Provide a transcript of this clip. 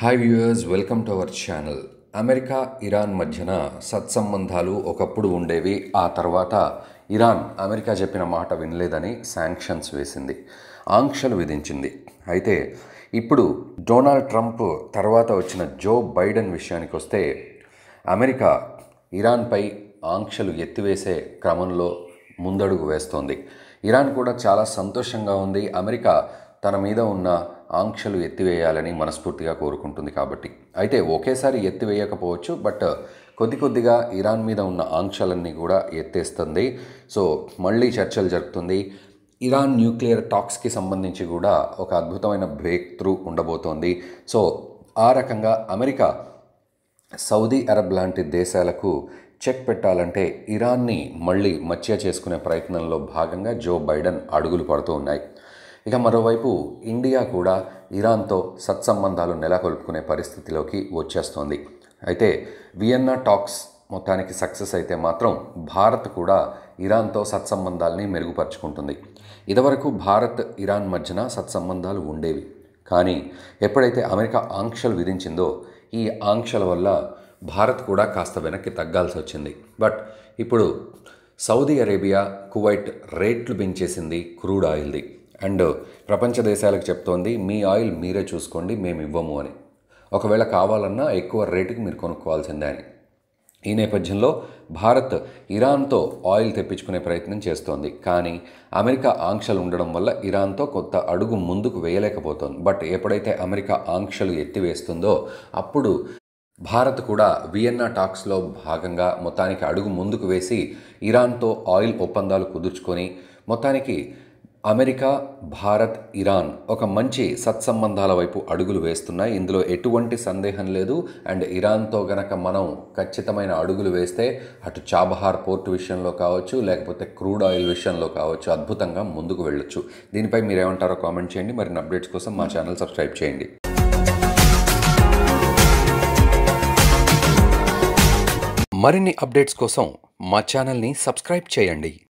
hi viewers welcome to our channel America Iran మధ్యన సత్సంబంధాలు ఒకప్పుడు ఉండేవి ఆ తర్వాత ఇరాన్ అమెరికా చెప్పిన మాట వినలేదని శాంక్షన్స్ వేసింది ఆంక్షలు విధించింది అయితే ఇప్పుడు డొనాల్డ్ ట్రంప్ తర్వాత వచ్చిన జో బైడెన్ విషయానికి వస్తే అమెరికా ఇరాన్పై ఆంక్షలు ఎత్తివేసే క్రమంలో ముందడుగు వేస్తోంది ఇరాన్ కూడా చాలా సంతోషంగా ఉంది అమెరికా తన మీద ఉన్న ఆంక్షలు ఎత్తివేయాలని మనస్ఫూర్తిగా కోరుకుంటుంది కాబట్టి అయితే ఒకేసారి ఎత్తివేయకపోవచ్చు బట్ కొద్ది కొద్దిగా ఇరాన్ మీద ఉన్న ఆంక్షలన్నీ కూడా ఎత్తేస్తుంది సో మళ్ళీ చర్చలు జరుగుతుంది ఇరాన్ న్యూక్లియర్ టాక్స్కి సంబంధించి కూడా ఒక అద్భుతమైన బ్రేక్ త్రూ ఉండబోతోంది సో ఆ రకంగా అమెరికా సౌదీ అరబ్ లాంటి దేశాలకు చెక్ పెట్టాలంటే ఇరాన్ని మళ్ళీ మచ్చ చేసుకునే ప్రయత్నంలో భాగంగా జో బైడెన్ అడుగులు పడుతూ ఉన్నాయి ఇక మరోవైపు ఇండియా కూడా ఇరాన్తో సత్సంబంధాలు నెలకొల్పుకునే పరిస్థితిలోకి వచ్చేస్తోంది అయితే వియన్నా టాక్స్ మొత్తానికి సక్సెస్ అయితే మాత్రం భారత్ కూడా ఇరాన్తో సత్సంబంధాలని మెరుగుపరుచుకుంటుంది ఇదివరకు భారత్ ఇరాన్ మధ్యన సత్సంబంధాలు ఉండేవి కానీ ఎప్పుడైతే అమెరికా ఆంక్షలు విధించిందో ఈ ఆంక్షల వల్ల భారత్ కూడా కాస్త వెనక్కి తగ్గాల్సి వచ్చింది బట్ ఇప్పుడు సౌదీ అరేబియా కువైట్ రేట్లు పెంచేసింది క్రూడ్ ఆయిల్ది అండ్ ప్రపంచ దేశాలకు చెప్తోంది మీ ఆయిల్ మీరే చూసుకోండి మేము ఇవ్వము అని ఒకవేళ కావాలన్నా ఎక్కువ రేటుకి మీరు కొనుక్కోవాల్సిందే అని ఈ నేపథ్యంలో భారత్ ఇరాన్తో ఆయిల్ తెప్పించుకునే ప్రయత్నం చేస్తోంది కానీ అమెరికా ఆంక్షలు ఉండడం వల్ల ఇరాన్తో కొత్త అడుగు ముందుకు వేయలేకపోతోంది బట్ ఎప్పుడైతే అమెరికా ఆంక్షలు ఎత్తివేస్తుందో అప్పుడు భారత్ కూడా వియన్నా టాక్స్లో భాగంగా మొత్తానికి అడుగు ముందుకు వేసి ఇరాన్తో ఆయిల్ ఒప్పందాలు కుదుర్చుకొని మొత్తానికి అమెరికా భారత్ ఇరాన్ ఒక మంచి సత్సంబంధాల వైపు అడుగులు వేస్తున్నాయి ఇందులో ఎటువంటి సందేహం లేదు అండ్ ఇరాన్తో గనక మనం ఖచ్చితమైన అడుగులు వేస్తే అటు చాబహార్ పోర్ట్ విషయంలో కావచ్చు లేకపోతే క్రూడ్ ఆయిల్ విషయంలో కావచ్చు అద్భుతంగా ముందుకు వెళ్ళొచ్చు దీనిపై మీరు ఏమంటారో కామెంట్ చేయండి మరిన్ని అప్డేట్స్ కోసం మా ఛానల్ సబ్స్క్రైబ్ చేయండి మరిన్ని అప్డేట్స్ కోసం మా ఛానల్ని సబ్స్క్రైబ్ చేయండి